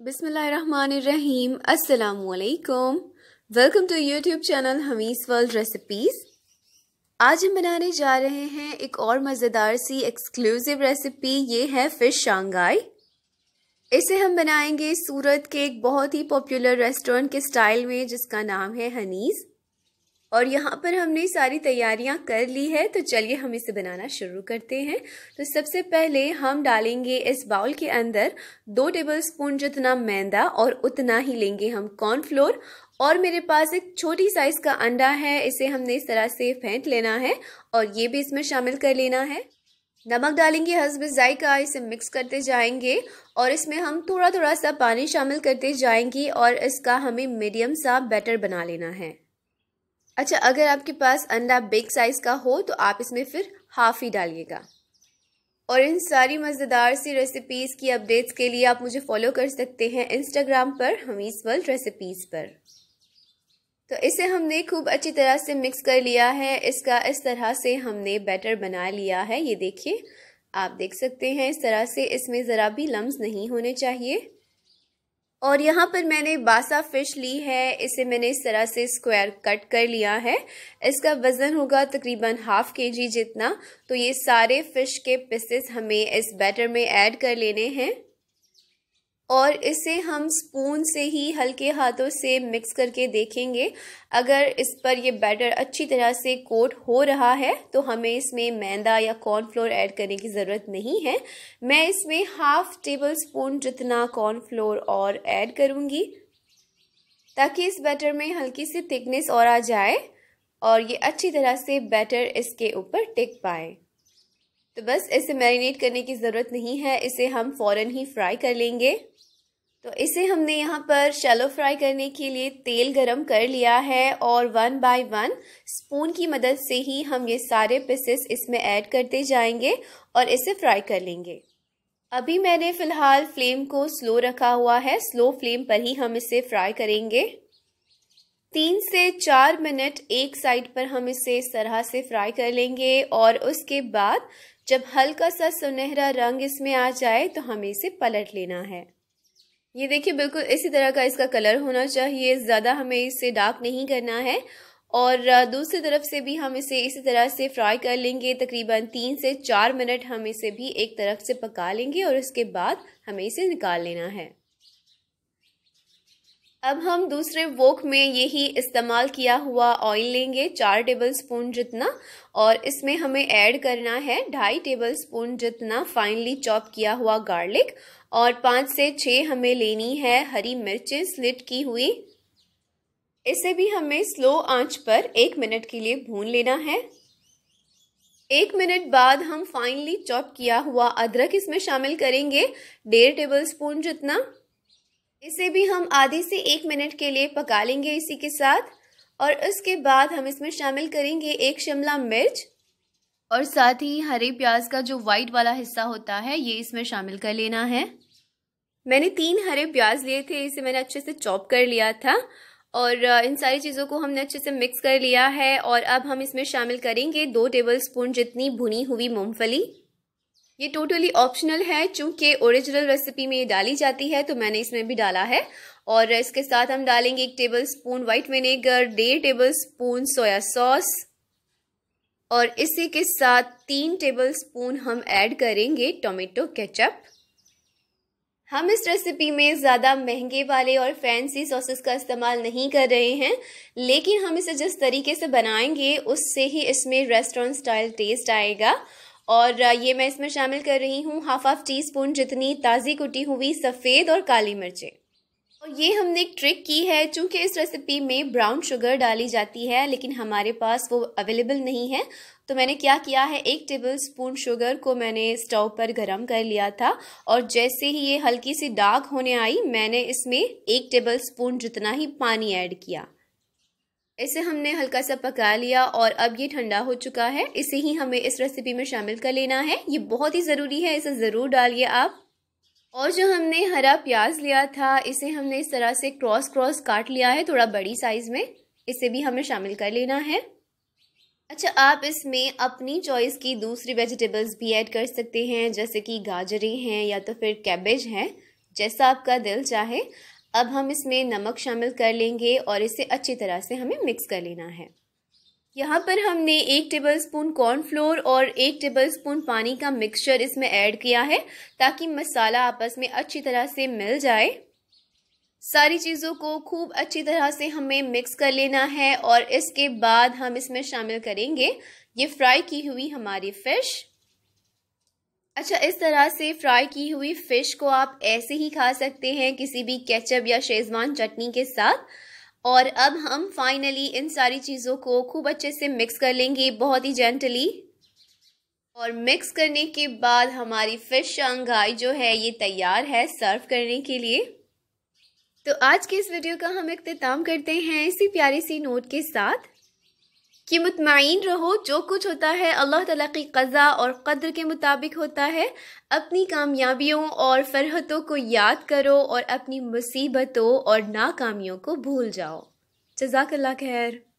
बिसमीम अल्लाम welcome to YouTube channel Hamees world recipes आज हम बनाने जा रहे हैं एक और मज़ेदार सी एक्सक्लूसिव रेसिपी ये है फ़िश शांगाई इसे हम बनाएंगे सूरत के एक बहुत ही पॉपुलर रेस्टोरेंट के स्टाइल में जिसका नाम है हनीज़ और यहाँ पर हमने सारी तैयारियाँ कर ली है तो चलिए हम इसे बनाना शुरू करते हैं तो सबसे पहले हम डालेंगे इस बाउल के अंदर दो टेबल स्पून जितना मैदा और उतना ही लेंगे हम कॉर्नफ्लोर और मेरे पास एक छोटी साइज का अंडा है इसे हमने इस तरह से फेंट लेना है और ये भी इसमें शामिल कर लेना है नमक डालेंगे हसब जायका इसे मिक्स करते जाएंगे और इसमें हम थोड़ा थोड़ा सा पानी शामिल करते जाएंगे और इसका हमें मीडियम सा बैटर बना लेना है अच्छा अगर आपके पास अंडा बिग साइज़ का हो तो आप इसमें फिर हाफ ही डालिएगा और इन सारी मज़ेदार सी रेसिपीज़ की अपडेट्स के लिए आप मुझे फॉलो कर सकते हैं इंस्टाग्राम पर हमीस वर्ल्ड रेसिपीज़ पर तो इसे हमने खूब अच्छी तरह से मिक्स कर लिया है इसका इस तरह से हमने बैटर बना लिया है ये देखिए आप देख सकते हैं इस तरह से इसमें ज़रा भी लम्ब नहीं होने चाहिए और यहाँ पर मैंने बासा फिश ली है इसे मैंने इस तरह से स्क्वायर कट कर लिया है इसका वज़न होगा तकरीबन हाफ़ के जी जितना तो ये सारे फ़िश के पीसेस हमें इस बैटर में ऐड कर लेने हैं और इसे हम स्पून से ही हल्के हाथों से मिक्स करके देखेंगे अगर इस पर ये बैटर अच्छी तरह से कोट हो रहा है तो हमें इसमें मैदा या कॉर्नफ्लोर ऐड करने की ज़रूरत नहीं है मैं इसमें हाफ टेबल स्पून जितना कॉर्नफ्लोर और ऐड करूँगी ताकि इस बैटर में हल्की सी थिकनेस और आ जाए और ये अच्छी तरह से बैटर इसके ऊपर टिक पाए तो बस इसे मैरिनेट करने की ज़रूरत नहीं है इसे हम फौरन ही फ्राई कर लेंगे तो इसे हमने यहाँ पर शैलो फ्राई करने के लिए तेल गरम कर लिया है और वन बाय वन स्पून की मदद से ही हम ये सारे पीसेस इसमें ऐड करते जाएंगे और इसे फ्राई कर लेंगे अभी मैंने फ़िलहाल फ्लेम को स्लो रखा हुआ है स्लो फ्लेम पर ही हम इसे फ्राई करेंगे तीन से चार मिनट एक साइड पर हम इसे इस तरह से फ्राई कर लेंगे और उसके बाद जब हल्का सा सुनहरा रंग इसमें आ जाए तो हमें इसे पलट लेना है ये देखिए बिल्कुल इसी तरह का इसका कलर होना चाहिए ज़्यादा हमें इसे डार्क नहीं करना है और दूसरी तरफ से भी हम इसे इसी तरह से फ्राई कर लेंगे तकरीबन तीन से चार मिनट हम इसे भी एक तरफ से पका लेंगे और इसके बाद हमें इसे निकाल लेना है अब हम दूसरे वोक में यही इस्तेमाल किया हुआ ऑयल लेंगे चार टेबल स्पून जितना और इसमें हमें ऐड करना है ढाई टेबल स्पून जितना फाइनली चॉप किया हुआ गार्लिक और पाँच से छः हमें लेनी है हरी मिर्चें स्लिट की हुई इसे भी हमें स्लो आंच पर एक मिनट के लिए भून लेना है एक मिनट बाद हम फाइनली चॉप किया हुआ अदरक इसमें शामिल करेंगे डेढ़ टेबल स्पून जितना इसे भी हम आधे से एक मिनट के लिए पका लेंगे इसी के साथ और उसके बाद हम इसमें शामिल करेंगे एक शिमला मिर्च और साथ ही हरे प्याज का जो वाइट वाला हिस्सा होता है ये इसमें शामिल कर लेना है मैंने तीन हरे प्याज लिए थे इसे मैंने अच्छे से चॉप कर लिया था और इन सारी चीज़ों को हमने अच्छे से मिक्स कर लिया है और अब हम इसमें शामिल करेंगे दो टेबलस्पून जितनी भुनी हुई मूँगफली ये टोटली ऑप्शनल है चूंकि ओरिजिनल रेसिपी में ये डाली जाती है तो मैंने इसमें भी डाला है और इसके साथ हम डालेंगे एक टेबल स्पून व्हाइट विनेगर डेढ़ टेबल स्पून सोया सॉस और इसी के साथ तीन टेबल स्पून हम ऐड करेंगे टोमेटो केचप हम इस रेसिपी में ज़्यादा महंगे वाले और फैंसी सॉसेस का इस्तेमाल नहीं कर रहे हैं लेकिन हम इसे जिस तरीके से बनाएंगे उससे ही इसमें रेस्टोरेंट स्टाइल टेस्ट आएगा और ये मैं इसमें शामिल कर रही हूँ हाफ हाफ टी स्पून जितनी ताज़ी कुटी हुई सफ़ेद और काली मिर्चें और ये हमने एक ट्रिक की है चूँकि इस रेसिपी में ब्राउन शुगर डाली जाती है लेकिन हमारे पास वो अवेलेबल नहीं है तो मैंने क्या किया है एक टेबल स्पून शुगर को मैंने स्टोव पर गर्म कर लिया था और जैसे ही ये हल्की सी डार्क होने आई मैंने इसमें एक टेबल स्पून जितना ही पानी ऐड किया इसे हमने हल्का सा पका लिया और अब ये ठंडा हो चुका है इसे ही हमें इस रेसिपी में शामिल कर लेना है ये बहुत ही ज़रूरी है इसे ज़रूर डालिए आप और जो हमने हरा प्याज लिया था इसे हमने इस तरह से क्रॉस क्रॉस काट लिया है थोड़ा बड़ी साइज़ में इसे भी हमें शामिल कर लेना है अच्छा आप इसमें अपनी चॉइस की दूसरी वेजिटेबल्स भी ऐड कर सकते हैं जैसे कि गाजरें हैं या तो फिर कैबेज हैं जैसा आपका दिल चाहे अब हम इसमें नमक शामिल कर लेंगे और इसे अच्छी तरह से हमें मिक्स कर लेना है यहाँ पर हमने एक टेबलस्पून कॉर्नफ्लोर और एक टेबलस्पून पानी का मिक्सचर इसमें ऐड किया है ताकि मसाला आपस में अच्छी तरह से मिल जाए सारी चीज़ों को खूब अच्छी तरह से हमें मिक्स कर लेना है और इसके बाद हम इसमें शामिल करेंगे ये फ्राई की हुई हमारी फ़िश अच्छा इस तरह से फ्राई की हुई फ़िश को आप ऐसे ही खा सकते हैं किसी भी केचप या शेजवान चटनी के साथ और अब हम फाइनली इन सारी चीज़ों को खूब अच्छे से मिक्स कर लेंगे बहुत ही जेंटली और मिक्स करने के बाद हमारी फ़िश शंघाई जो है ये तैयार है सर्व करने के लिए तो आज के इस वीडियो का हम इख्ताम करते हैं इसी प्यारी सी नोट के साथ कि मुतमिन रहो जो कुछ होता है अल्लाह तला की कज़ा और कद्र के मुताबिक होता है अपनी कामयाबियों और फरहतों को याद करो और अपनी मुसीबतों और नाकामियों को भूल जाओ जजाकल्ला खैर